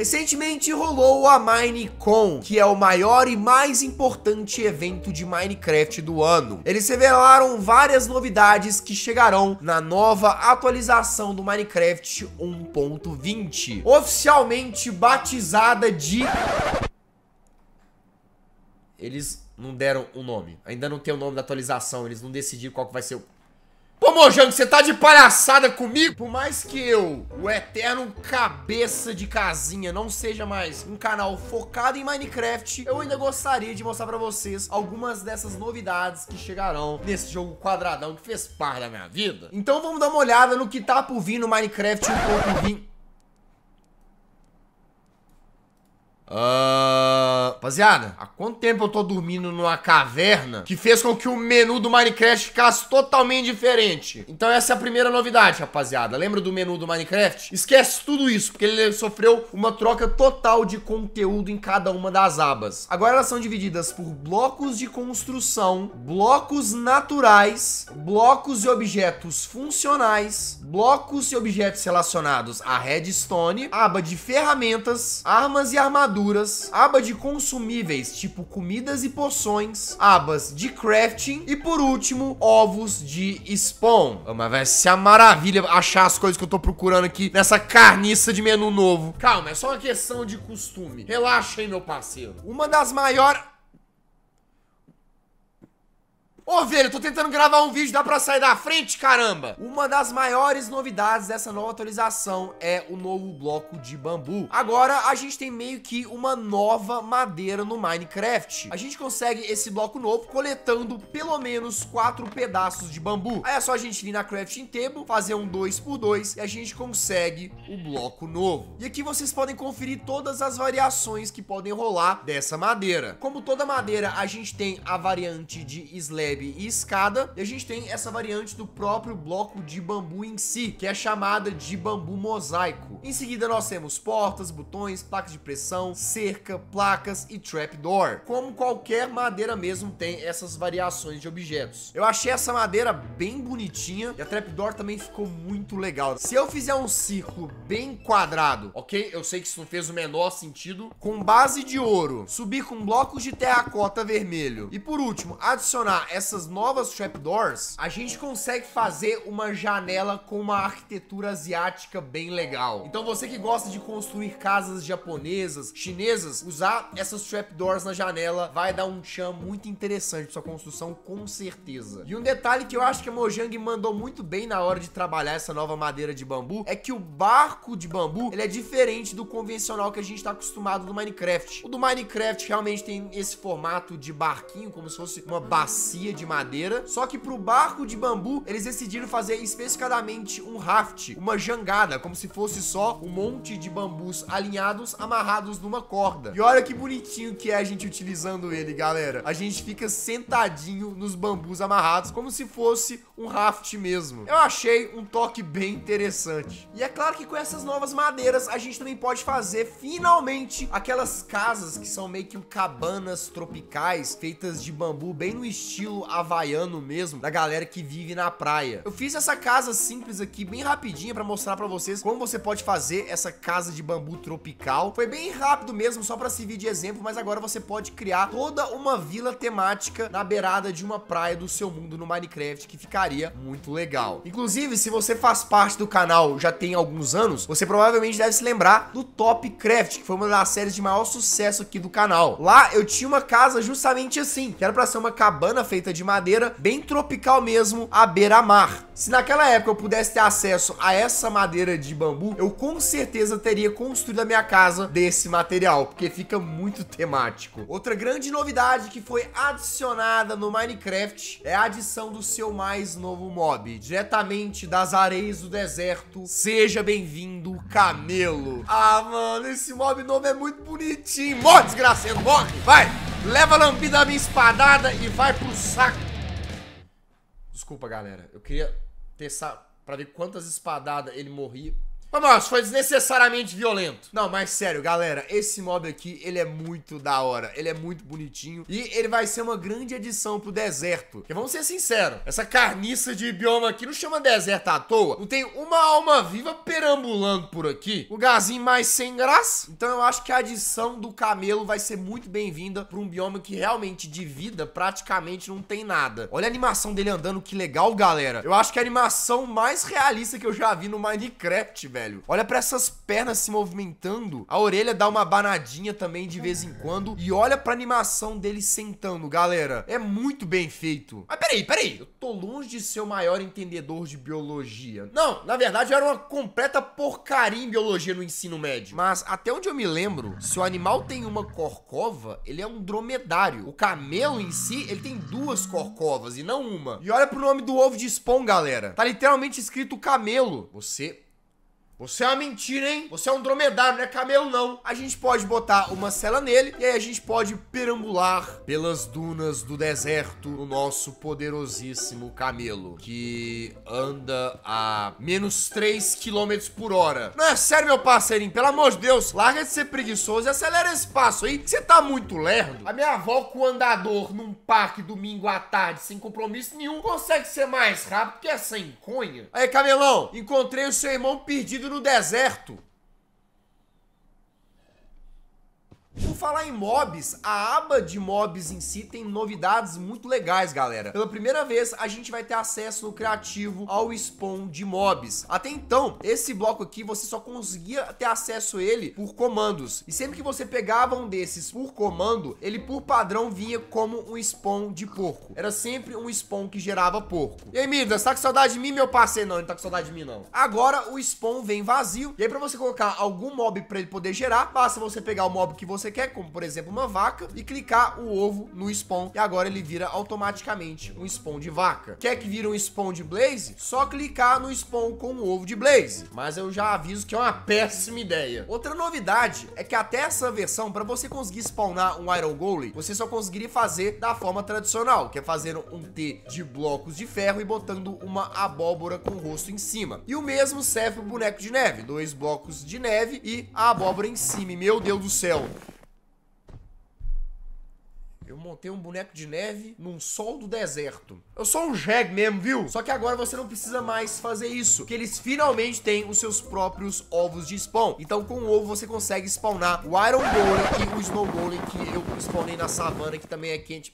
Recentemente rolou a Minecon, que é o maior e mais importante evento de Minecraft do ano. Eles revelaram várias novidades que chegarão na nova atualização do Minecraft 1.20, oficialmente batizada de Eles não deram o um nome. Ainda não tem o nome da atualização, eles não decidiram qual que vai ser o Pô, Mojang, você tá de palhaçada comigo? Por mais que eu, o eterno cabeça de casinha, não seja mais um canal focado em Minecraft, eu ainda gostaria de mostrar pra vocês algumas dessas novidades que chegarão nesse jogo quadradão que fez parte da minha vida. Então vamos dar uma olhada no que tá por vir no Minecraft 1.20. Ah... Uh... Rapaziada, há quanto tempo eu tô dormindo numa caverna que fez com que o menu do Minecraft ficasse totalmente diferente? Então essa é a primeira novidade, rapaziada. Lembra do menu do Minecraft? Esquece tudo isso, porque ele sofreu uma troca total de conteúdo em cada uma das abas. Agora elas são divididas por blocos de construção, blocos naturais, blocos e objetos funcionais, blocos e objetos relacionados a redstone, aba de ferramentas, armas e armaduras, aba de construção consumíveis, tipo comidas e poções, abas de crafting e por último, ovos de spawn. mas vai ser a maravilha achar as coisas que eu tô procurando aqui nessa carniça de menu novo. Calma, é só uma questão de costume. Relaxa aí, meu parceiro. Uma das maiores... Ô, velho, tô tentando gravar um vídeo, dá pra sair da frente, caramba! Uma das maiores novidades dessa nova atualização é o novo bloco de bambu. Agora, a gente tem meio que uma nova madeira no Minecraft. A gente consegue esse bloco novo coletando pelo menos quatro pedaços de bambu. Aí é só a gente vir na crafting table, fazer um 2 por 2 e a gente consegue o bloco novo. E aqui vocês podem conferir todas as variações que podem rolar dessa madeira. Como toda madeira, a gente tem a variante de slab e escada. E a gente tem essa variante do próprio bloco de bambu em si, que é chamada de bambu mosaico. Em seguida, nós temos portas, botões, placas de pressão, cerca, placas e trapdoor. Como qualquer madeira mesmo tem essas variações de objetos. Eu achei essa madeira bem bonitinha e a trapdoor também ficou muito legal. Se eu fizer um círculo bem quadrado, ok? Eu sei que isso não fez o menor sentido. Com base de ouro, subir com blocos de terracota vermelho e por último, adicionar essa essas novas trapdoors, a gente consegue fazer uma janela com uma arquitetura asiática bem legal. Então você que gosta de construir casas japonesas, chinesas, usar essas trapdoors na janela vai dar um chão muito interessante pra sua construção, com certeza. E um detalhe que eu acho que a Mojang mandou muito bem na hora de trabalhar essa nova madeira de bambu é que o barco de bambu, ele é diferente do convencional que a gente tá acostumado do Minecraft. O do Minecraft realmente tem esse formato de barquinho, como se fosse uma bacia de madeira. Só que pro barco de bambu, eles decidiram fazer especificadamente um raft, uma jangada, como se fosse só um monte de bambus alinhados, amarrados numa corda. E olha que bonitinho que é a gente utilizando ele, galera. A gente fica sentadinho nos bambus amarrados, como se fosse um raft mesmo. Eu achei um toque bem interessante. E é claro que com essas novas madeiras, a gente também pode fazer, finalmente, aquelas casas que são meio que cabanas tropicais, feitas de bambu, bem no estilo havaiano mesmo, da galera que vive na praia. Eu fiz essa casa simples aqui, bem rapidinha, pra mostrar pra vocês como você pode fazer essa casa de bambu tropical. Foi bem rápido mesmo, só pra servir de exemplo, mas agora você pode criar toda uma vila temática na beirada de uma praia do seu mundo no Minecraft, que ficaria muito legal. Inclusive, se você faz parte do canal já tem alguns anos, você provavelmente deve se lembrar do Top Craft, que foi uma das séries de maior sucesso aqui do canal. Lá eu tinha uma casa justamente assim, que era pra ser uma cabana feita feita de madeira, bem tropical mesmo, à beira-mar. Se naquela época eu pudesse ter acesso a essa madeira de bambu, eu com certeza teria construído a minha casa desse material, porque fica muito temático. Outra grande novidade que foi adicionada no Minecraft é a adição do seu mais novo mob, diretamente das areias do deserto. Seja bem-vindo, Camelo. Ah, mano, esse mob novo é muito bonitinho. Morre, desgraçado, morre, vai! Leva a lambida da minha espadada e vai saco. Desculpa, galera. Eu queria testar pra ver quantas espadadas ele morria mas, nossa, foi desnecessariamente violento. Não, mas sério, galera, esse mob aqui, ele é muito da hora. Ele é muito bonitinho. E ele vai ser uma grande adição pro deserto. Porque vamos ser sinceros, essa carniça de bioma aqui não chama deserto à toa. Não tem uma alma viva perambulando por aqui. o gazinho mais sem graça. Então eu acho que a adição do camelo vai ser muito bem-vinda pra um bioma que realmente de vida praticamente não tem nada. Olha a animação dele andando, que legal, galera. Eu acho que é a animação mais realista que eu já vi no Minecraft, velho velho. Olha para essas pernas se movimentando. A orelha dá uma banadinha também de vez em quando. E olha pra animação dele sentando, galera. É muito bem feito. Mas peraí, peraí. Eu tô longe de ser o maior entendedor de biologia. Não, na verdade eu era uma completa porcaria em biologia no ensino médio. Mas até onde eu me lembro, se o animal tem uma corcova, ele é um dromedário. O camelo em si, ele tem duas corcovas e não uma. E olha pro nome do ovo de spawn, galera. Tá literalmente escrito camelo. Você você é uma mentira, hein? Você é um dromedário, não é camelo, não. A gente pode botar uma cela nele e aí a gente pode perambular pelas dunas do deserto o nosso poderosíssimo camelo, que anda a menos 3 km por hora. Não é sério, meu parceirinho? Pelo amor de Deus, larga de ser preguiçoso e acelera esse passo aí, que você tá muito lerdo. A minha avó com o andador num parque domingo à tarde, sem compromisso nenhum, consegue ser mais rápido que essa enconha. Aí, camelão, encontrei o seu irmão perdido no deserto. Por falar em mobs, a aba de mobs em si tem novidades muito legais, galera. Pela primeira vez, a gente vai ter acesso no criativo ao spawn de mobs. Até então, esse bloco aqui, você só conseguia ter acesso a ele por comandos. E sempre que você pegava um desses por comando, ele por padrão vinha como um spawn de porco. Era sempre um spawn que gerava porco. E aí, Midas, tá com saudade de mim, meu parceiro? Não, ele tá com saudade de mim, não. Agora, o spawn vem vazio. E aí, pra você colocar algum mob pra ele poder gerar, basta você pegar o mob que você você quer, como por exemplo uma vaca, e clicar o ovo no spawn. E agora ele vira automaticamente um spawn de vaca. Quer que vira um spawn de blaze? Só clicar no spawn com o ovo de blaze. Mas eu já aviso que é uma péssima ideia. Outra novidade é que até essa versão, para você conseguir spawnar um Iron Golem, você só conseguiria fazer da forma tradicional, que é fazer um T de blocos de ferro e botando uma abóbora com o rosto em cima. E o mesmo serve pro boneco de neve, dois blocos de neve e a abóbora em cima. E, meu Deus do céu, eu montei um boneco de neve num sol do deserto. Eu sou um jegue mesmo, viu? Só que agora você não precisa mais fazer isso, que eles finalmente têm os seus próprios ovos de spawn. Então com o ovo você consegue spawnar o Iron Golem e o Snow Golem que eu spawnei na savana, que também é quente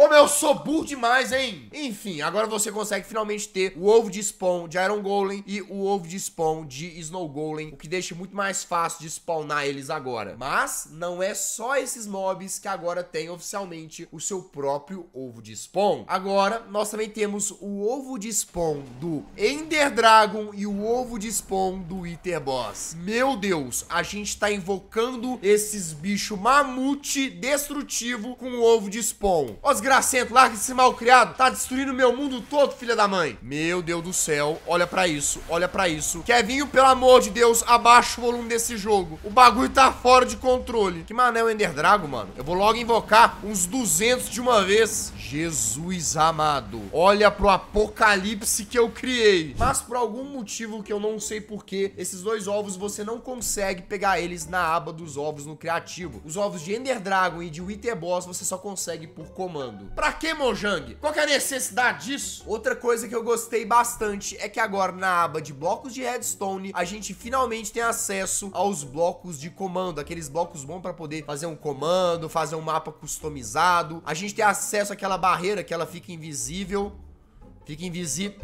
Ô meu, eu sou burro demais, hein? Enfim, agora você consegue finalmente ter o ovo de spawn de Iron Golem e o ovo de spawn de Snow Golem, o que deixa muito mais fácil de spawnar eles agora. Mas não é só esses mobs que agora tem oficialmente o seu próprio ovo de spawn. Agora, nós também temos o ovo de spawn do Ender Dragon e o ovo de spawn do Wither Boss. Meu Deus, a gente tá invocando esses bichos mamute destrutivo com o ovo de spawn. Ó, desgracento, larga esse mal criado. Tá destruindo meu mundo todo, filha da mãe. Meu Deus do céu, olha pra isso, olha pra isso. Kevinho, pelo amor de Deus, abaixa o volume desse jogo. O bagulho tá fora de controle. Que mané o Ender Drago, mano. Eu vou logo invocar uns 200 de uma vez. Jesus amado. Olha pro apocalipse que eu criei. Mas por algum motivo que eu não sei porquê, esses dois ovos você não consegue pegar eles na aba dos ovos no criativo. Os ovos de Ender Dragon e de Wither Boss você só consegue por comando mundo. Pra que Mojang? Qual que é a necessidade disso? Outra coisa que eu gostei bastante é que agora na aba de blocos de redstone, a gente finalmente tem acesso aos blocos de comando, aqueles blocos bons para poder fazer um comando, fazer um mapa customizado. A gente tem acesso àquela barreira que ela fica invisível. Fica invisível.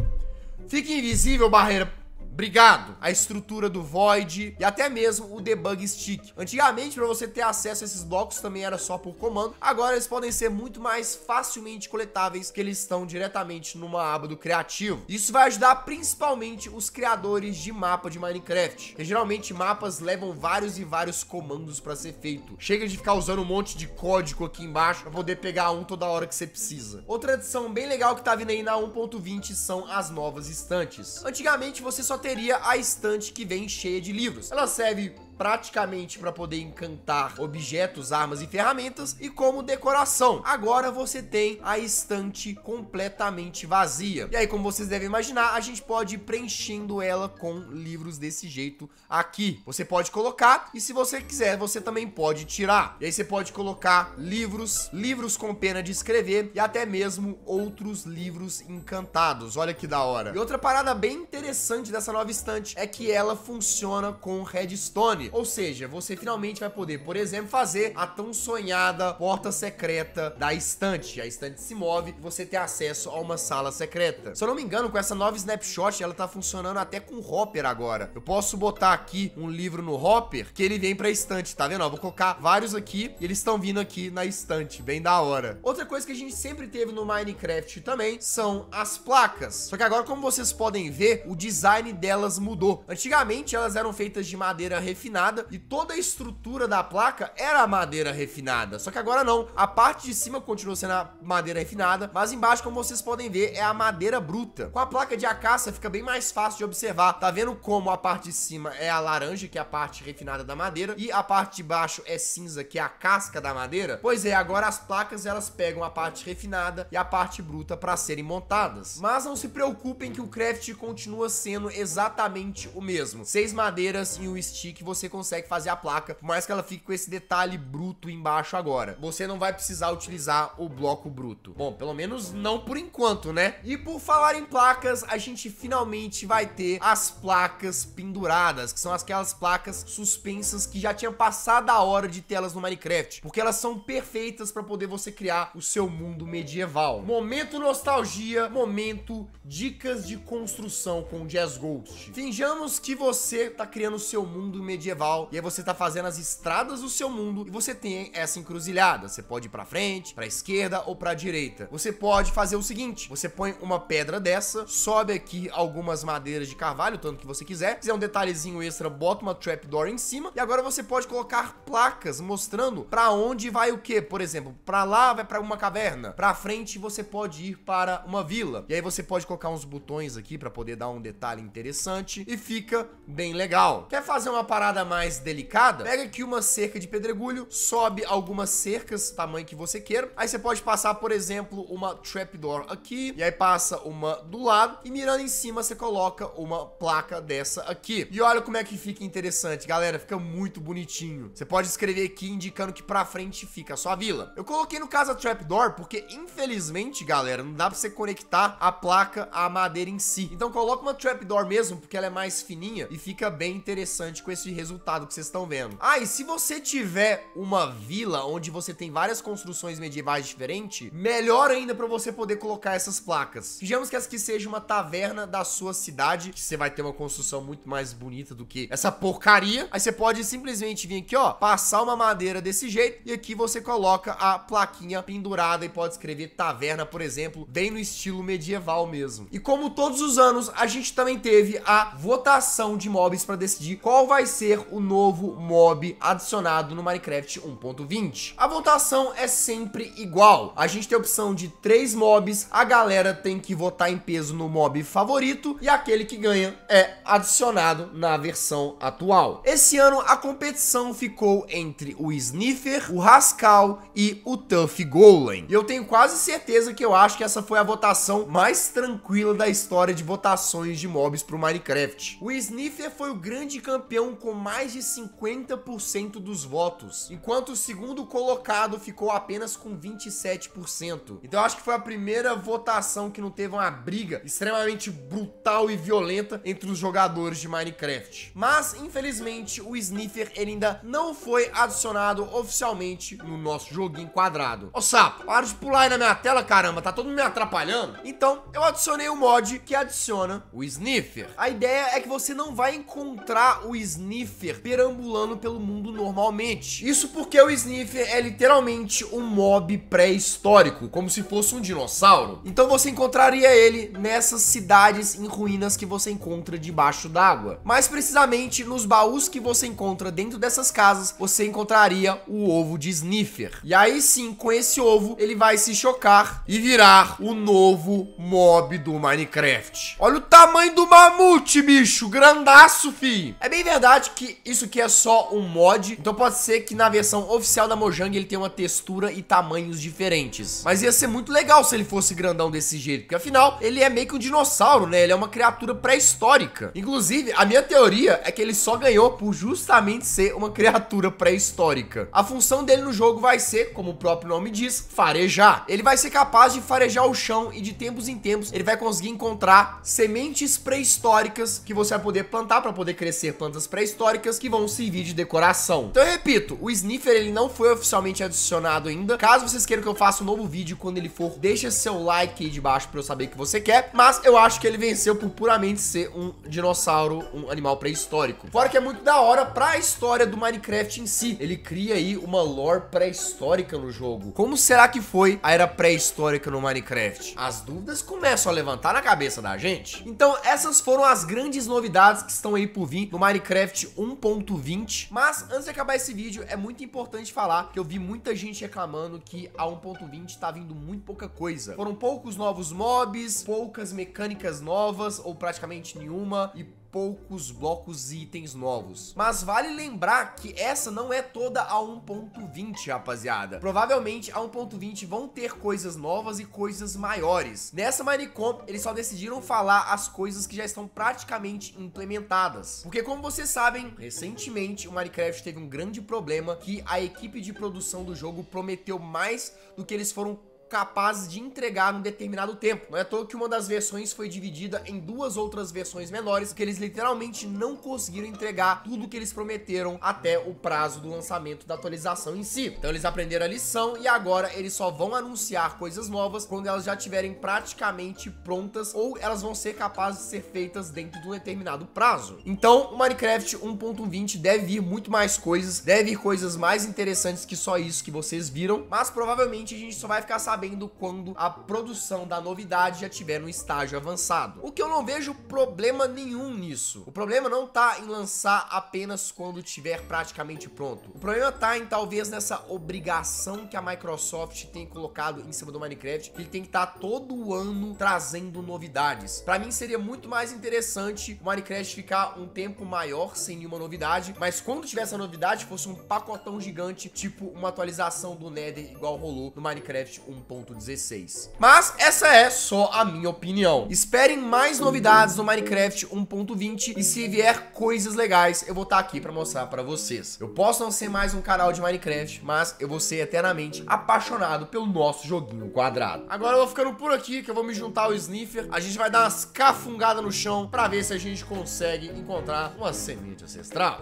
Fica invisível, barreira. Obrigado. A estrutura do Void e até mesmo o Debug Stick. Antigamente, para você ter acesso a esses blocos, também era só por comando. Agora eles podem ser muito mais facilmente coletáveis, que eles estão diretamente numa aba do criativo. Isso vai ajudar principalmente os criadores de mapa de Minecraft. Porque geralmente mapas levam vários e vários comandos para ser feito. Chega de ficar usando um monte de código aqui embaixo para poder pegar um toda hora que você precisa. Outra adição bem legal que tá vindo aí na 1.20 são as novas estantes. Antigamente você só teria a estante que vem cheia de livros. Ela serve praticamente para poder encantar objetos, armas e ferramentas e como decoração. Agora você tem a estante completamente vazia. E aí, como vocês devem imaginar, a gente pode ir preenchendo ela com livros desse jeito aqui. Você pode colocar e se você quiser, você também pode tirar. E aí você pode colocar livros, livros com pena de escrever e até mesmo outros livros encantados. Olha que da hora. E outra parada bem interessante dessa nova estante é que ela funciona com redstone. Ou seja, você finalmente vai poder, por exemplo, fazer a tão sonhada porta secreta da estante. A estante se move e você tem acesso a uma sala secreta. Se eu não me engano, com essa nova snapshot, ela tá funcionando até com hopper agora. Eu posso botar aqui um livro no hopper que ele vem pra estante, tá vendo? Ó, vou colocar vários aqui e eles estão vindo aqui na estante. Bem da hora. Outra coisa que a gente sempre teve no Minecraft também são as placas. Só que agora, como vocês podem ver, o design delas mudou. Antigamente, elas eram feitas de madeira refinada refinada e toda a estrutura da placa era madeira refinada. Só que agora não. A parte de cima continua sendo a madeira refinada, mas embaixo, como vocês podem ver, é a madeira bruta. Com a placa de acácia fica bem mais fácil de observar. Tá vendo como a parte de cima é a laranja, que é a parte refinada da madeira, e a parte de baixo é cinza, que é a casca da madeira? Pois é, agora as placas elas pegam a parte refinada e a parte bruta para serem montadas. Mas não se preocupem que o craft continua sendo exatamente o mesmo. Seis madeiras e um stick, você você consegue fazer a placa, por mais que ela fique com esse detalhe bruto embaixo agora. Você não vai precisar utilizar o bloco bruto. Bom, pelo menos não por enquanto, né? E por falar em placas, a gente finalmente vai ter as placas penduradas, que são aquelas placas suspensas que já tinha passado a hora de ter elas no Minecraft, porque elas são perfeitas para poder você criar o seu mundo medieval. Momento nostalgia, momento dicas de construção com Jazz Ghost. Finjamos que você tá criando o seu mundo medieval medieval, e aí você tá fazendo as estradas do seu mundo e você tem essa encruzilhada. Você pode ir para frente, para esquerda ou para direita. Você pode fazer o seguinte, você põe uma pedra dessa, sobe aqui algumas madeiras de carvalho, tanto que você quiser. Se quiser um detalhezinho extra, bota uma trapdoor em cima e agora você pode colocar placas mostrando para onde vai o que, por exemplo, para lá vai para uma caverna, para frente você pode ir para uma vila. E aí você pode colocar uns botões aqui para poder dar um detalhe interessante e fica bem legal. Quer fazer uma parada mais delicada, pega aqui uma cerca de pedregulho, sobe algumas cercas, tamanho que você queira. Aí você pode passar, por exemplo, uma trapdoor aqui, e aí passa uma do lado, e mirando em cima você coloca uma placa dessa aqui. E olha como é que fica interessante, galera, fica muito bonitinho. Você pode escrever aqui indicando que pra frente fica a sua vila. Eu coloquei no caso a trapdoor porque, infelizmente, galera, não dá pra você conectar a placa à madeira em si. Então coloca uma trapdoor mesmo, porque ela é mais fininha e fica bem interessante com esse resultado resultado que vocês estão vendo. Ah, e se você tiver uma vila onde você tem várias construções medievais diferentes, melhor ainda para você poder colocar essas placas. Digamos que essa aqui seja uma taverna da sua cidade, que você vai ter uma construção muito mais bonita do que essa porcaria. Aí você pode simplesmente vir aqui, ó, passar uma madeira desse jeito e aqui você coloca a plaquinha pendurada e pode escrever taverna, por exemplo, bem no estilo medieval mesmo. E como todos os anos, a gente também teve a votação de mobs para decidir qual vai ser o novo mob adicionado no Minecraft 1.20. A votação é sempre igual. A gente tem a opção de três mobs, a galera tem que votar em peso no mob favorito e aquele que ganha é adicionado na versão atual. Esse ano a competição ficou entre o Sniffer, o Rascal e o Tuff Golem. E eu tenho quase certeza que eu acho que essa foi a votação mais tranquila da história de votações de mobs para o Minecraft. O Sniffer foi o grande campeão com mais mais de 50% dos votos, enquanto o segundo colocado ficou apenas com 27%. Então acho que foi a primeira votação que não teve uma briga extremamente brutal e violenta entre os jogadores de Minecraft. Mas, infelizmente, o Sniffer ainda não foi adicionado oficialmente no nosso joguinho quadrado. Ô sapo, para de pular aí na minha tela, caramba, tá todo mundo me atrapalhando. Então, eu adicionei um mod que adiciona o Sniffer. A ideia é que você não vai encontrar o Sniffer Sniffer perambulando pelo mundo normalmente. Isso porque o Sniffer é literalmente um mob pré-histórico, como se fosse um dinossauro. Então você encontraria ele nessas cidades em ruínas que você encontra debaixo d'água. Mais precisamente, nos baús que você encontra dentro dessas casas, você encontraria o ovo de Sniffer. E aí sim, com esse ovo, ele vai se chocar e virar o novo mob do Minecraft. Olha o tamanho do mamute, bicho! Grandaço, fi! É bem verdade que que isso aqui é só um mod, então pode ser que na versão oficial da Mojang ele tenha uma textura e tamanhos diferentes. Mas ia ser muito legal se ele fosse grandão desse jeito, porque afinal ele é meio que um dinossauro, né? Ele é uma criatura pré-histórica. Inclusive, a minha teoria é que ele só ganhou por justamente ser uma criatura pré-histórica. A função dele no jogo vai ser, como o próprio nome diz, farejar. Ele vai ser capaz de farejar o chão e de tempos em tempos ele vai conseguir encontrar sementes pré-históricas que você vai poder plantar para poder crescer plantas pré-históricas históricas que vão servir de decoração. Então eu repito, o Sniffer ele não foi oficialmente adicionado ainda. Caso vocês queiram que eu faça um novo vídeo quando ele for, deixa seu like aí de baixo pra eu saber que você quer. Mas eu acho que ele venceu por puramente ser um dinossauro, um animal pré-histórico. Fora que é muito da hora pra história do Minecraft em si. Ele cria aí uma lore pré-histórica no jogo. Como será que foi a era pré-histórica no Minecraft? As dúvidas começam a levantar na cabeça da gente. Então essas foram as grandes novidades que estão aí por vir no Minecraft 1 1.20. Mas antes de acabar esse vídeo, é muito importante falar que eu vi muita gente reclamando que a 1.20 tá vindo muito pouca coisa. Foram poucos novos mobs, poucas mecânicas novas ou praticamente nenhuma e poucos blocos e itens novos. Mas vale lembrar que essa não é toda a 1.20, rapaziada. Provavelmente a 1.20 vão ter coisas novas e coisas maiores. Nessa Minecomp, eles só decidiram falar as coisas que já estão praticamente implementadas. Porque como vocês sabem, recentemente o Minecraft teve um grande problema que a equipe de produção do jogo prometeu mais do que eles foram capazes de entregar num determinado tempo. Não é à toa que uma das versões foi dividida em duas outras versões menores, que eles literalmente não conseguiram entregar tudo que eles prometeram até o prazo do lançamento da atualização em si. Então eles aprenderam a lição e agora eles só vão anunciar coisas novas quando elas já estiverem praticamente prontas ou elas vão ser capazes de ser feitas dentro de um determinado prazo. Então o Minecraft 1.20 deve vir muito mais coisas, deve vir coisas mais interessantes que só isso que vocês viram, mas provavelmente a gente só vai ficar sabendo sabendo quando a produção da novidade já tiver no estágio avançado. O que eu não vejo problema nenhum nisso. O problema não tá em lançar apenas quando tiver praticamente pronto. O problema tá em talvez nessa obrigação que a Microsoft tem colocado em cima do Minecraft, que ele tem que estar tá todo ano trazendo novidades. Para mim seria muito mais interessante o Minecraft ficar um tempo maior sem nenhuma novidade, mas quando tiver essa novidade fosse um pacotão gigante, tipo uma atualização do Nether igual rolou no Minecraft 1. 1.16. Mas essa é só a minha opinião. Esperem mais novidades no Minecraft 1.20 e se vier coisas legais, eu vou estar tá aqui para mostrar para vocês. Eu posso não ser mais um canal de Minecraft, mas eu vou ser eternamente apaixonado pelo nosso joguinho quadrado. Agora eu vou ficando por aqui que eu vou me juntar ao Sniffer. A gente vai dar umas cafungadas no chão para ver se a gente consegue encontrar uma semente ancestral.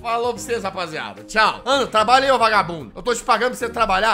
Falou pra vocês, rapaziada. Tchau. Ana, trabalha aí, ô vagabundo. Eu tô te pagando pra você trabalhar.